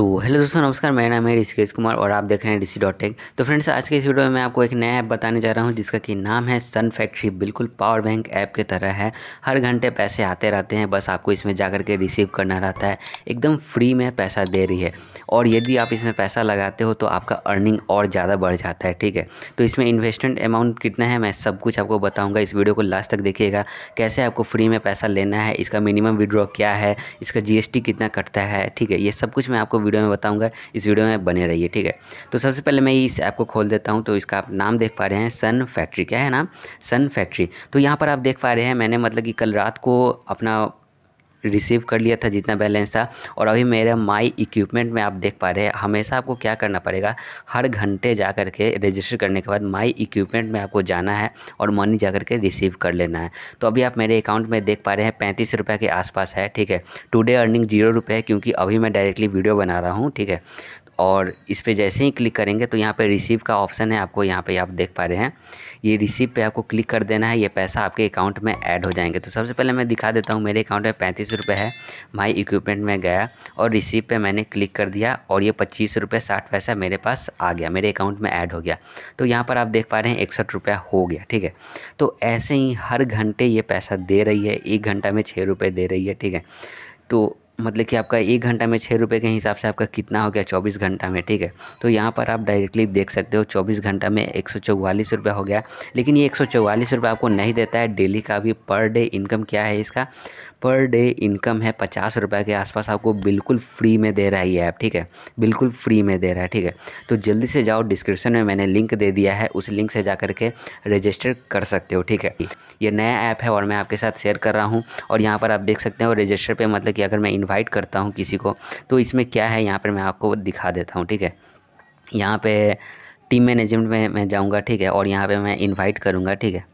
तो हेलो दोस्तों नमस्कार मेरा नाम है ऋषिकेश कुमार और आप देख रहे हैं डी डॉट तो फ्रेंड्स आज के इस वीडियो में मैं आपको एक नया ऐप बताने जा रहा हूँ जिसका कि नाम है सन फैक्ट्री बिल्कुल पावर बैंक ऐप के तरह है हर घंटे पैसे आते रहते हैं बस आपको इसमें जा के रिसीव करना रहता है एकदम फ्री में पैसा दे रही है और यदि आप इसमें पैसा लगाते हो तो आपका अर्निंग और ज़्यादा बढ़ जाता है ठीक है तो इसमें इन्वेस्टमेंट अमाउंट कितना है मैं सब कुछ आपको बताऊँगा इस वीडियो को लास्ट तक देखिएगा कैसे आपको फ्री में पैसा लेना है इसका मिनिमम विड्रॉ क्या है इसका जी कितना कटता है ठीक है ये सब कुछ मैं आपको वीडियो में बताऊँगा इस वीडियो में बने रहिए ठीक है तो सबसे पहले मैं इस ऐप को खोल देता हूँ तो इसका आप नाम देख पा रहे हैं सन फैक्ट्री क्या है नाम सन फैक्ट्री तो यहाँ पर आप देख पा रहे हैं मैंने मतलब कि कल रात को अपना रिसीव कर लिया था जितना बैलेंस था और अभी मेरे माई इक्विपमेंट में आप देख पा रहे हैं हमेशा आपको क्या करना पड़ेगा हर घंटे जा कर के रजिस्टर करने के बाद माई इक्विपमेंट में आपको जाना है और मनी जा कर के रिसीव कर लेना है तो अभी आप मेरे अकाउंट में देख पा रहे हैं पैंतीस रुपये के आसपास है ठीक है टुडे अर्निंग जीरो रुपये है क्योंकि अभी मैं डायरेक्टली वीडियो बना रहा हूँ ठीक है और इस पर जैसे ही क्लिक करेंगे तो यहाँ पे रिसीव का ऑप्शन है आपको यहाँ पे आप देख पा रहे हैं ये रिसीव पे आपको क्लिक कर देना है ये पैसा आपके अकाउंट में ऐड हो जाएंगे तो सबसे पहले मैं दिखा देता हूँ मेरे अकाउंट में पैंतीस रुपये है माई इक्विपमेंट में गया और रिसीव पे मैंने क्लिक कर दिया और ये पच्चीस रुपये साठ पैसा मेरे पास आ गया मेरे अकाउंट में ऐड हो गया तो यहाँ पर आप देख पा रहे हैं इकसठ रुपया हो गया ठीक है तो ऐसे ही हर घंटे ये पैसा दे रही है एक घंटा में छः रुपये दे रही है ठीक है तो मतलब कि आपका एक घंटा में छः रुपये के हिसाब से आपका कितना हो गया चौबीस घंटा में ठीक है तो यहाँ पर आप डायरेक्टली देख सकते हो चौबीस घंटा में एक सौ चौवालीस रुपये हो गया लेकिन ये एक सौ चौवालीस रुपये आपको नहीं देता है डेली का भी पर डे इनकम क्या है इसका पर डे इनकम है पचास रुपये के आसपास आपको बिल्कुल फ्री में दे रहा है ये ऐप ठीक है बिल्कुल फ्री में दे रहा है ठीक है तो जल्दी से जाओ डिस्क्रिप्शन में मैंने लिंक दे दिया है उस लिंक से जा करके रजिस्टर कर सकते हो ठीक है ये नया ऐप है और मैं आपके साथ शेयर कर रहा हूँ और यहाँ पर आप देख सकते हो रजिस्टर पर मतलब कि अगर मैं प्रोवाइड करता हूँ किसी को तो इसमें क्या है यहाँ पर मैं आपको दिखा देता हूँ ठीक है यहाँ पे टीम मैनेजमेंट में मैं जाऊँगा ठीक है और यहाँ पे मैं इनवाइट करूँगा ठीक है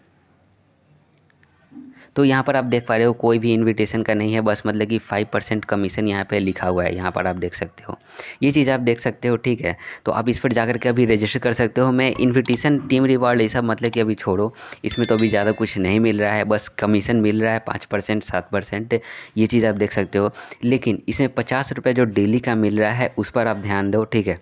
तो यहाँ पर आप देख पा रहे हो कोई भी इनविटेशन का नहीं है बस मतलब कि फाइव परसेंट कमीशन यहाँ पे लिखा हुआ है यहाँ पर आप देख सकते हो ये चीज़ आप देख सकते हो ठीक है तो आप इस पर जाकर के अभी रजिस्टर कर सकते हो मैं इन्विटेशन टीम रिवॉर्ड ये सब मतलब कि अभी छोड़ो इसमें तो अभी ज़्यादा कुछ नहीं मिल रहा है बस कमीशन मिल रहा है पाँच परसेंट सात परसेंट ये चीज़ आप देख सकते हो लेकिन इसमें पचास रुपये जो डेली का मिल रहा है उस पर आप ध्यान दो ठीक है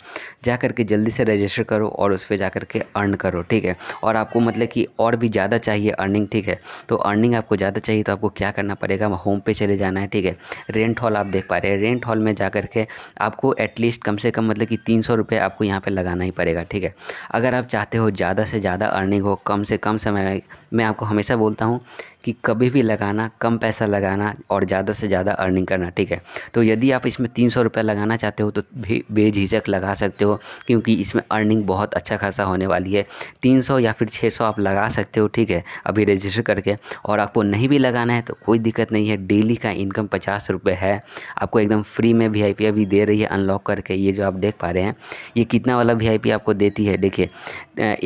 जा करके जल्दी से रजिस्टर करो और उस पर जा करके अर्न करो ठीक है और आपको मतलब कि और भी ज़्यादा चाहिए अर्निंग ठीक है तो अर्निंग आपको आपको ज़्यादा चाहिए तो आपको क्या करना पड़ेगा होम पे चले जाना है ठीक है रेंट हॉल आप देख पा रहे हैं रेंट हॉल में जा कर के आपको एटलीस्ट कम से कम मतलब कि तीन सौ रुपये आपको यहाँ पर लगाना ही पड़ेगा ठीक है अगर आप चाहते हो ज़्यादा से ज़्यादा अर्निंग हो कम से कम समय में मैं आपको हमेशा बोलता हूँ कि कभी भी लगाना कम पैसा लगाना और ज़्यादा से ज़्यादा अर्निंग करना ठीक है तो यदि आप इसमें तीन सौ रुपया लगाना चाहते हो तो भी बेझिझक लगा सकते हो क्योंकि इसमें अर्निंग बहुत अच्छा खासा होने वाली है तीन सौ या फिर छः सौ आप लगा सकते हो ठीक है अभी रजिस्टर करके और आपको नहीं भी लगाना है तो कोई दिक्कत नहीं है डेली का इनकम पचास रुपये है आपको एकदम फ्री में वी आई अभी दे रही है अनलॉक करके ये जो आप देख पा रहे हैं ये कितना वाला वी आपको देती है देखिए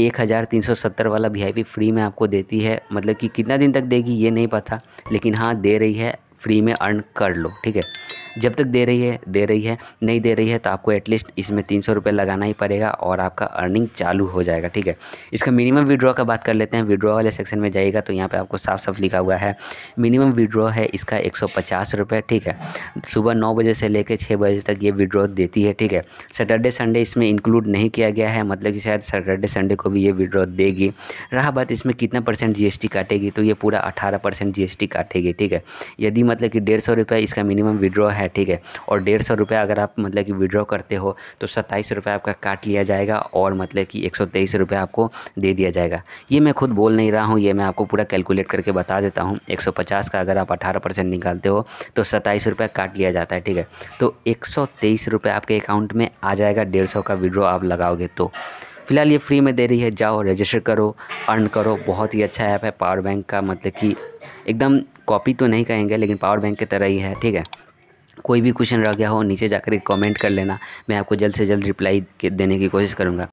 एक हज़ार तीन सौ सत्तर वाला वी फ्री में आपको देती है मतलब कि कितना दिन तक देगी देगी ये नहीं पता लेकिन हाँ दे रही है फ्री में अर्न कर लो ठीक है जब तक दे रही है दे रही है नहीं दे रही है तो आपको एटलीस्ट इसमें तीन सौ रुपये लगाना ही पड़ेगा और आपका अर्निंग चालू हो जाएगा ठीक है इसका मिनिमम विड्रॉ का बात कर लेते हैं विड्रॉ वाले सेक्शन में जाइएगा तो यहाँ पर आपको साफ साफ लिखा हुआ है मिनिमम विड्रॉ है इसका एक सौ पचास रुपये ठीक है सुबह नौ बजे से लेकर छः बजे तक ये विड्रॉ देती है ठीक है सैटरडे संडे इसमें इंक्लूड नहीं किया गया है मतलब कि शायद सैटरडे संडे को भी ये विड्रॉ देगी रहा बात इसमें कितना परसेंट जीएसटी काटेगी तो ये पूरा अठारह परसेंट जी काटेगी ठीक है यदि मतलब कि डेढ़ सौ रुपये इसका मिनिमम विड्रॉ है है ठीक है और डेढ़ सौ रुपये अगर आप मतलब कि विड्रॉ करते हो तो सत्ताईस रुपये आपका काट लिया जाएगा और मतलब कि एक सौ तेईस रुपये आपको दे दिया जाएगा ये मैं खुद बोल नहीं रहा हूँ ये मैं आपको पूरा कैलकुलेट करके बता देता हूँ एक सौ पचास का अगर आप अठारह परसेंट निकालते हो तो सत्ताईस रुपये काट लिया जाता है ठीक है तो एक सौ तेईस रुपये आपके अकाउंट में आ जाएगा डेढ़ सौ का विड्रॉ आप लगाओगे तो फिलहाल ये फ्री में दे रही है जाओ रजिस्टर करो अर्न करो बहुत ही अच्छा ऐप है पावर बैंक का मतलब कि एकदम कॉपी तो नहीं कहेंगे लेकिन पावर बैंक की तरह ही है ठीक है कोई भी क्वेश्चन रह गया हो नीचे जाकर के कमेंट कर लेना मैं आपको जल्द से जल्द रिप्लाई देने की कोशिश करूँगा